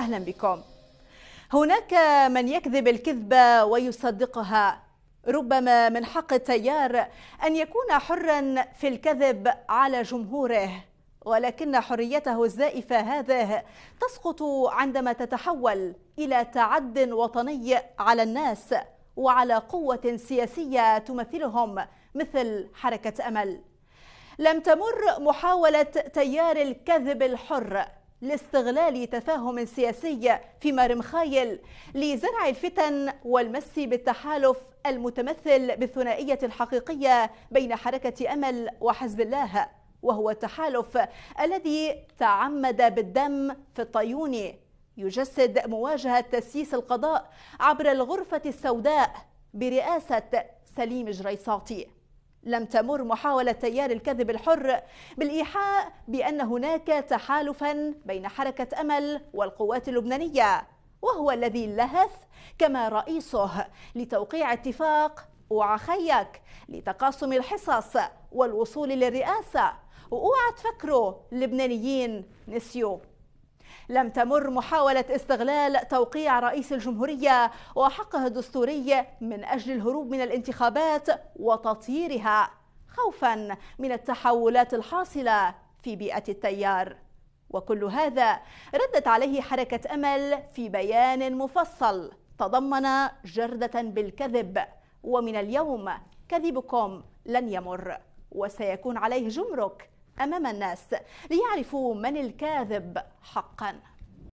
أهلا بكم هناك من يكذب الكذبة ويصدقها ربما من حق التيار أن يكون حرا في الكذب على جمهوره ولكن حريته الزائفة هذه تسقط عندما تتحول إلى تعد وطني على الناس وعلى قوة سياسية تمثلهم مثل حركة أمل لم تمر محاولة تيار الكذب الحر لاستغلال تفاهم سياسي في مارمخايل لزرع الفتن والمس بالتحالف المتمثل بالثنائية الحقيقية بين حركة أمل وحزب الله وهو التحالف الذي تعمد بالدم في الطيون يجسد مواجهة تسييس القضاء عبر الغرفة السوداء برئاسة سليم جريصاطي لم تمر محاولة تيار الكذب الحر بالإيحاء بأن هناك تحالفا بين حركة أمل والقوات اللبنانية وهو الذي لهث كما رئيسه لتوقيع اتفاق وعخيك لتقاسم الحصص والوصول للرئاسة وأوعى تفكروا لبنانيين نسيوه لم تمر محاولة استغلال توقيع رئيس الجمهورية وحقه الدستوري من أجل الهروب من الانتخابات وتطييرها خوفا من التحولات الحاصلة في بيئة التيار وكل هذا ردت عليه حركة أمل في بيان مفصل تضمن جردة بالكذب ومن اليوم كذبكم لن يمر وسيكون عليه جمرك أمام الناس ليعرفوا من الكاذب حقاً